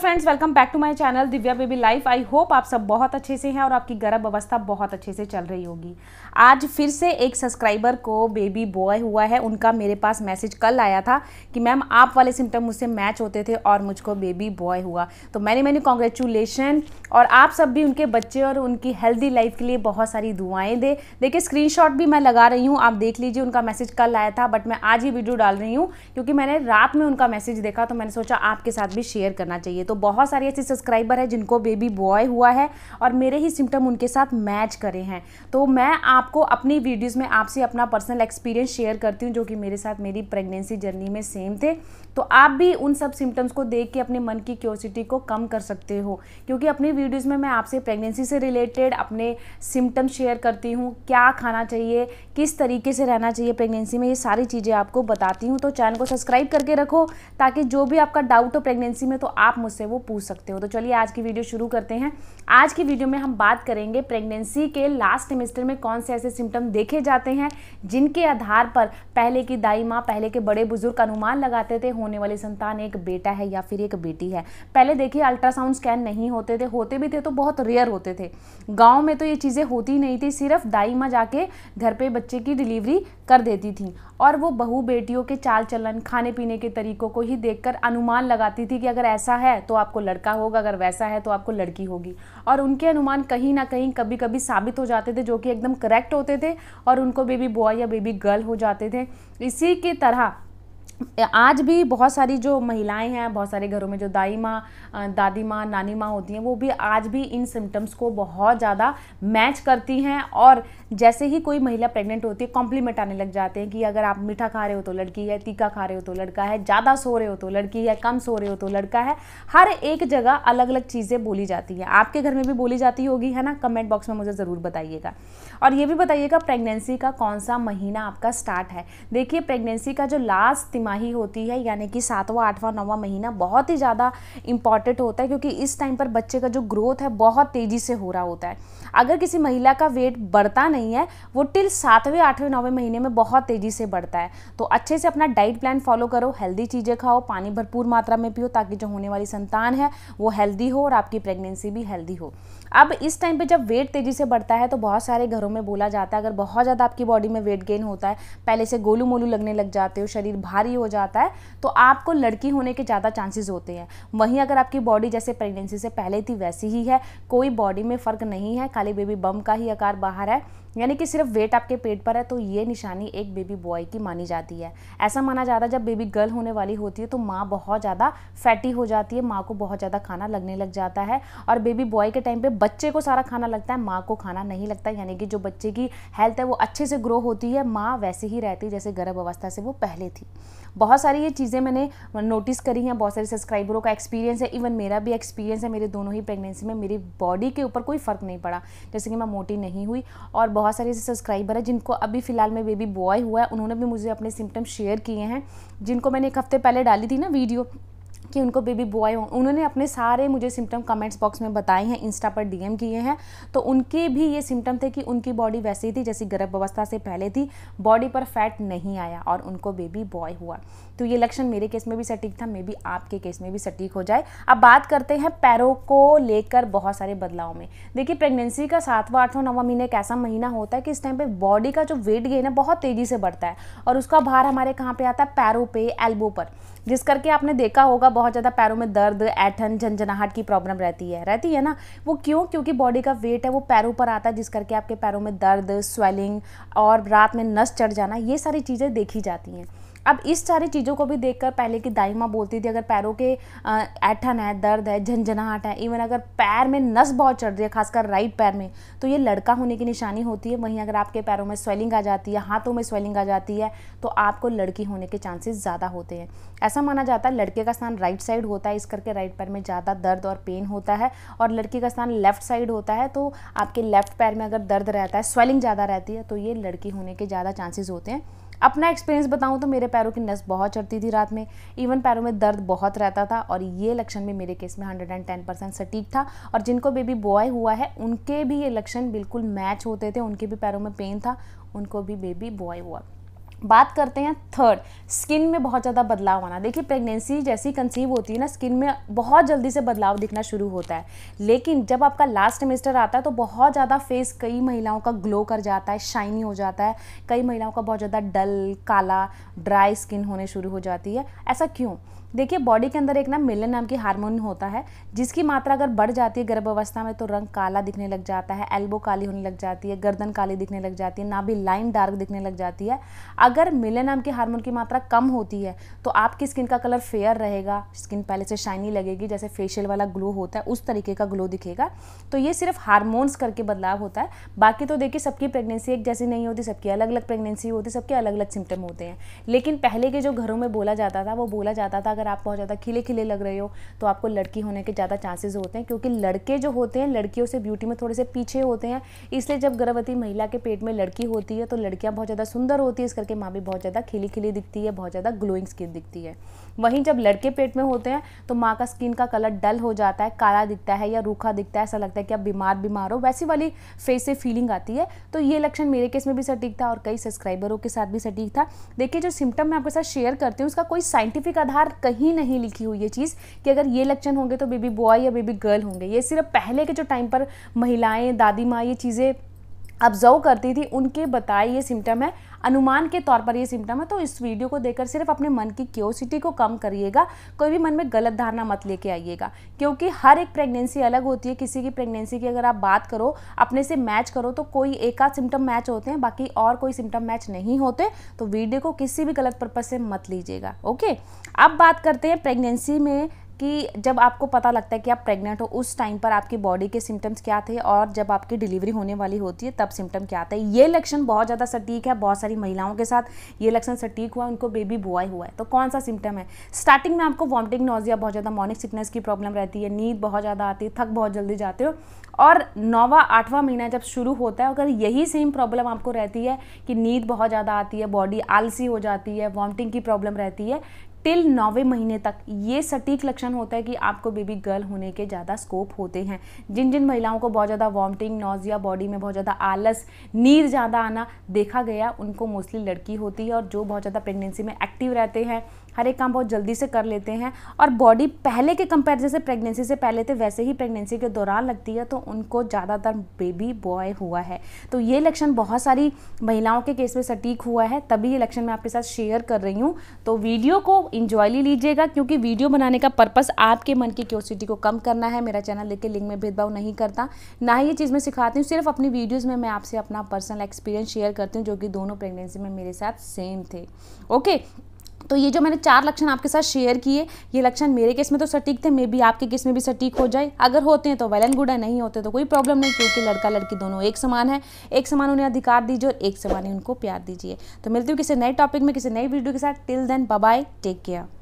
friends welcome back to my channel Divya baby life I hope आप सब बहुत अच्छे से हैं और आपकी गर्भ अवस्था बहुत अच्छे से चल रही होगी आज फिर से एक सब्सक्राइबर को बेबी बॉय हुआ है उनका मेरे पास मैसेज कल आया था कि मैम आप वाले सिम्टम मुझसे मैच होते थे और मुझको बेबी बॉय हुआ तो मैंने मैंने कॉन्ग्रेचुलेशन और आप सब भी उनके बच्चे और उनकी हेल्दी लाइफ के लिए बहुत सारी दुआएँ दे देखिए स्क्रीन भी मैं लगा रही हूँ आप देख लीजिए उनका मैसेज कल आया था बट मैं आज ही वीडियो डाल रही हूँ क्योंकि मैंने रात में उनका मैसेज देखा तो मैंने सोचा आपके साथ भी शेयर करना चाहिए तो तो बहुत सारी ऐसे सब्सक्राइबर है जिनको बेबी बॉय हुआ है और मेरे ही सिम्टम उनके साथ मैच करे हैं तो मैं आपको अपनी वीडियोज़ में आपसे अपना पर्सनल एक्सपीरियंस शेयर करती हूँ जो कि मेरे साथ मेरी प्रेगनेंसी जर्नी में सेम थे तो आप भी उन सब सिम्टम्स को देख के अपने मन की क्योसिटी को कम कर सकते हो क्योंकि अपनी वीडियोज़ में मैं आपसे प्रेगनेंसी से रिलेटेड अपने सिम्टम शेयर करती हूँ क्या खाना चाहिए किस तरीके से रहना चाहिए प्रेगनेंसी में ये सारी चीज़ें आपको बताती हूँ तो चैनल को सब्सक्राइब करके रखो ताकि जो भी आपका डाउट हो प्रेगनेंसी में तो आप मुझसे मुझसे वो पूछ सकते हो तो चलिए आज की वीडियो शुरू करते हैं आज की वीडियो में हम बात करेंगे प्रेगनेंसी के लास्ट सेमेस्टर में कौन से ऐसे सिम्टम देखे जाते हैं जिनके आधार पर पहले की दाई माँ पहले के बड़े बुजुर्ग अनुमान लगाते थे होने वाले संतान एक बेटा है या फिर एक बेटी है पहले देखिए अल्ट्रासाउंड स्कैन नहीं होते थे होते भी थे तो बहुत रेयर होते थे गाँव में तो ये चीज़ें होती नहीं थी सिर्फ दाई माँ जाके घर पर बच्चे की डिलीवरी कर देती थी और वो बहू बेटियों के चाल चलन खाने पीने के तरीकों को ही देखकर अनुमान लगाती थी कि अगर ऐसा है तो आपको लड़का होगा अगर वैसा है तो आपको लड़की होगी और उनके अनुमान कहीं ना कहीं कभी कभी साबित हो जाते थे जो कि एकदम करेक्ट होते थे और उनको बेबी बॉय या बेबी गर्ल हो जाते थे इसी की तरह आज भी बहुत सारी जो महिलाएं हैं बहुत सारे घरों में जो दाई माँ दादी माँ नानी माँ होती हैं वो भी आज भी इन सिम्टम्स को बहुत ज़्यादा मैच करती हैं और जैसे ही कोई महिला प्रेग्नेंट होती है कॉम्प्लीमेंट आने लग जाते हैं कि अगर आप मीठा खा रहे हो तो लड़की है तीखा खा रहे हो तो लड़का है ज़्यादा सो रहे हो तो लड़की है कम सो रहे हो तो लड़का है हर एक जगह अलग अलग चीज़ें बोली जाती हैं आपके घर में भी बोली जाती होगी है ना कमेंट बॉक्स में मुझे ज़रूर बताइएगा और ये भी बताइएगा प्रेगनेंसी का कौन सा महीना आपका स्टार्ट है देखिए प्रेगनेंसी का जो लास्ट तिमा तिमाही होती है यानी कि सातवां आठवां नौवां महीना बहुत ही ज़्यादा इंपॉर्टेंट होता है क्योंकि इस टाइम पर बच्चे का जो ग्रोथ है बहुत तेज़ी से हो रहा होता है अगर किसी महिला का वेट बढ़ता नहीं है वो टिल सातवें आठवें नौवें महीने में बहुत तेज़ी से बढ़ता है तो अच्छे से अपना डाइट प्लान फॉलो करो हेल्दी चीज़ें खाओ पानी भरपूर मात्रा में पियो ताकि जो होने वाली संतान है वो हेल्दी हो और आपकी प्रेगनेंसी भी हेल्दी हो अब इस टाइम पे जब वेट तेज़ी से बढ़ता है तो बहुत सारे घरों में बोला जाता है अगर बहुत ज़्यादा आपकी बॉडी में वेट गेन होता है पहले से गोलू मोलू लगने लग जाते हो शरीर भारी हो जाता है तो आपको लड़की होने के ज़्यादा चांसेस होते हैं वहीं अगर आपकी बॉडी जैसे प्रेगनेंसी से पहले थी वैसी ही है कोई बॉडी में फ़र्क नहीं है खाली बेबी बम का ही आकार बाहर है यानी कि सिर्फ वेट आपके पेट पर है तो ये निशानी एक बेबी बॉय की मानी जाती है ऐसा माना जाता है जब बेबी गर्ल होने वाली होती है तो माँ बहुत ज़्यादा फैटी हो जाती है माँ को बहुत ज़्यादा खाना लगने लग जाता है और बेबी बॉय के टाइम पर बच्चे को सारा खाना लगता है माँ को खाना नहीं लगता यानी कि जो बच्चे की हेल्थ है वो अच्छे से ग्रो होती है माँ वैसे ही रहती है जैसे गर्भ अवस्था से वो पहले थी बहुत सारी ये चीज़ें मैंने नोटिस करी हैं बहुत सारे सब्सक्राइबरों का एक्सपीरियंस है इवन मेरा भी एक्सपीरियंस है मेरे दोनों ही प्रेगनेंसी में मेरी बॉडी के ऊपर कोई फ़र्क नहीं पड़ा जैसे कि मैं मोटी नहीं हुई और बहुत सारे ऐसे सब्सक्राइबर हैं जिनको अभी फ़िलहाल में बेबी बॉय हुआ है उन्होंने भी मुझे अपने सिम्टम शेयर किए हैं जिनको मैंने एक हफ़्ते पहले डाली थी ना वीडियो कि उनको बेबी बॉय उन्होंने अपने सारे मुझे सिम्टम कमेंट्स बॉक्स में बताए हैं इंस्टा पर डीएम किए हैं तो उनके भी ये सिम्टम थे कि उनकी बॉडी वैसे ही थी जैसी गर्भावस्था से पहले थी बॉडी पर फैट नहीं आया और उनको बेबी बॉय हुआ तो ये लक्षण मेरे केस में भी सटीक था मे बी आपके केस में भी सटीक हो जाए अब बात करते हैं पैरों को लेकर बहुत सारे बदलाव में देखिए प्रेगनेंसी का सातवां आठवां नवा महीने एक ऐसा महीना होता है कि इस टाइम पर बॉडी का जो वेट गेन है बहुत तेज़ी से बढ़ता है और उसका भार हमारे कहाँ पे आता है पैरों पर एल्बो पर जिस करके आपने देखा होगा बहुत ज़्यादा पैरों में दर्द ऐठन झंझनाहट की प्रॉब्लम रहती है रहती है ना वो क्यों क्योंकि बॉडी का वेट है वो पैरों पर आता है जिस करके आपके पैरों में दर्द स्वेलिंग और रात में नस चढ़ जाना ये सारी चीज़ें देखी जाती हैं अब इस सारी चीज़ों को भी देखकर पहले की दाई माँ बोलती थी अगर पैरों के ऐठन है दर्द है झंझनाहट है इवन अगर पैर में नस बहुत चढ़ रही है खासकर राइट पैर में तो ये लड़का होने की निशानी होती है वहीं अगर आपके पैरों में स्वेलिंग आ जाती है हाथों में स्वेलिंग आ जाती है तो आपको लड़की होने के चांसेस ज़्यादा होते हैं ऐसा माना जाता है लड़के का स्थान राइट साइड होता है इस करके राइट पैर में ज़्यादा दर्द और पेन होता है और लड़की का स्थान लेफ्ट साइड होता है तो आपके लेफ्ट पैर में अगर दर्द रहता है स्वेलिंग ज़्यादा रहती है तो ये लड़की होने के ज़्यादा चांसेज़ होते हैं अपना एक्सपीरियंस बताऊँ तो मेरे पैरों की नस बहुत चढ़ती थी रात में इवन पैरों में दर्द बहुत रहता था और ये लक्षण भी मेरे केस में हंड्रेड एंड टेन परसेंट सटीक था और जिनको बेबी बॉय हुआ है उनके भी ये लक्षण बिल्कुल मैच होते थे उनके भी पैरों में पेन था उनको भी बेबी बॉय हुआ बात करते हैं थर्ड स्किन में बहुत ज़्यादा बदलाव आना देखिए प्रेगनेंसी जैसी कंसीव होती है ना स्किन में बहुत जल्दी से बदलाव दिखना शुरू होता है लेकिन जब आपका लास्ट सेमेस्टर आता है तो बहुत ज़्यादा फेस कई महिलाओं का ग्लो कर जाता है शाइनी हो जाता है कई महिलाओं का बहुत ज़्यादा डल काला ड्राई स्किन होने शुरू हो जाती है ऐसा क्यों देखिए बॉडी के अंदर एक ना मिलन नाम की हार्मोन होता है जिसकी मात्रा अगर बढ़ जाती है गर्भावस्था में तो रंग काला दिखने लग जाता है एल्बो काली होने लग जाती है गर्दन काली दिखने लग जाती है नाभि लाइन डार्क दिखने लग जाती है अगर मिलन नाम के हार्मोन की मात्रा कम होती है तो आपकी स्किन का कलर फेयर रहेगा स्किन पहले से शाइनी लगेगी जैसे फेशियल वाला ग्लो होता है उस तरीके का ग्लो दिखेगा तो ये सिर्फ हारमोन्स करके बदलाव होता है बाकी तो देखिए सबकी प्रेगनेंसी एक जैसी नहीं होती सबकी अलग अलग प्रेगनेंसी होती सबके अलग अलग सिम्टम होते हैं लेकिन पहले के जो घरों में बोला जाता था वो बोला जाता था अगर आप बहुत ज़्यादा खिले खिले लग रहे हो तो आपको लड़की होने के ज़्यादा चांसेस होते हैं क्योंकि लड़के जो होते हैं लड़कियों से ब्यूटी में थोड़े से पीछे होते हैं इसलिए जब गर्भवती महिला के पेट में लड़की होती है तो लड़कियाँ बहुत ज़्यादा सुंदर होती है इस करके माँ भी बहुत ज़्यादा खिली खिली दिखती है बहुत ज़्यादा ग्लोइंग स्किन दिखती है वहीं जब लड़के पेट में होते हैं तो माँ का स्किन का कलर डल हो जाता है काला दिखता है या रूखा दिखता है ऐसा लगता है कि आप बीमार बीमार हो वैसी वाली फेस से फीलिंग आती है तो ये लक्षण मेरे केस में भी सटीक था और कई सब्सक्राइबरों के साथ भी सटीक था देखिए जो सिम्टम मैं आपके साथ शेयर करती हूँ उसका कोई साइंटिफिक आधार कहीं नहीं लिखी हुई है चीज़ कि अगर ये लक्षण होंगे तो बेबी बॉय या बेबी गर्ल होंगे ये सिर्फ पहले के जो टाइम पर महिलाएँ दादी माँ ये चीज़ें ऑब्जर्व करती थी उनके बताए ये सिम्टम है अनुमान के तौर पर ये सिम्टम है तो इस वीडियो को देखकर सिर्फ अपने मन की क्योसिटी को कम करिएगा कोई भी मन में गलत धारणा मत लेके आइएगा क्योंकि हर एक प्रेगनेंसी अलग होती है किसी की प्रेगनेंसी की अगर आप बात करो अपने से मैच करो तो कोई एक आध सिम्टम मैच होते हैं बाकी और कोई सिम्टम मैच नहीं होते तो वीडियो को किसी भी गलत पर्पज़ से मत लीजिएगा ओके अब बात करते हैं प्रेगनेंसी में कि जब आपको पता लगता है कि आप प्रेग्नेंट हो उस टाइम पर आपकी बॉडी के सिम्टम्स क्या थे और जब आपकी डिलीवरी होने वाली होती है तब सिम्टम क्या आता है ये लक्षण बहुत ज़्यादा सटीक है बहुत सारी महिलाओं के साथ ये लक्षण सटीक हुआ उनको बेबी बॉय हुआ है तो कौन सा सिम्टम है स्टार्टिंग में आपको वॉमिटिंग नोजिया बहुत ज़्यादा मॉनिक सिकनेस की प्रॉब्लम रहती है नींद बहुत ज़्यादा आती है थक बहुत जल्दी जाते हो और नौवा आठवां महीना जब शुरू होता है अगर यही सेम प्रॉब्लम आपको रहती है कि नींद बहुत ज़्यादा आती है बॉडी आलसी हो जाती है वॉमिटिंग की प्रॉब्लम रहती है टिल नौवे महीने तक ये सटीक लक्षण होता है कि आपको बेबी गर्ल होने के ज़्यादा स्कोप होते हैं जिन जिन महिलाओं को बहुत ज़्यादा वॉमिटिंग नोजिया बॉडी में बहुत ज़्यादा आलस नींद ज़्यादा आना देखा गया उनको मोस्टली लड़की होती है और जो बहुत ज़्यादा प्रेगनेंसी में एक्टिव रहते हैं हर एक काम बहुत जल्दी से कर लेते हैं और बॉडी पहले के कंपेयर जैसे प्रेगनेंसी से पहले थे वैसे ही प्रेगनेंसी के दौरान लगती है तो उनको ज़्यादातर बेबी बॉय हुआ है तो ये लक्षण बहुत सारी महिलाओं के केस में सटीक हुआ है तभी ये लक्षण मैं आपके साथ शेयर कर रही हूँ तो वीडियो को इंजॉयली लीजिएगा क्योंकि वीडियो बनाने का पर्पस आपके मन की क्योसिटी को कम करना है मेरा चैनल लेकर लिंक में भेदभाव नहीं करता ना ही ये चीज़ मैं सिखाती हूँ सिर्फ अपनी वीडियोज़ में मैं आपसे अपना पर्सनल एक्सपीरियंस शेयर करती हूँ जो कि दोनों प्रेगनेंसी में मेरे साथ सेम थे ओके तो ये जो मैंने चार लक्षण आपके साथ शेयर किए ये लक्षण मेरे केस में तो सटीक थे मे बी आपके केस में भी सटीक हो जाए अगर होते हैं तो वेल एंड गुड है नहीं होते तो कोई प्रॉब्लम नहीं क्योंकि लड़का लड़की दोनों एक समान है एक समान उन्हें अधिकार दीजिए और एक समान ही उनको प्यार दीजिए तो मिलती हूँ किसी नए टॉपिक में किसी नए वीडियो के साथ till then bye take care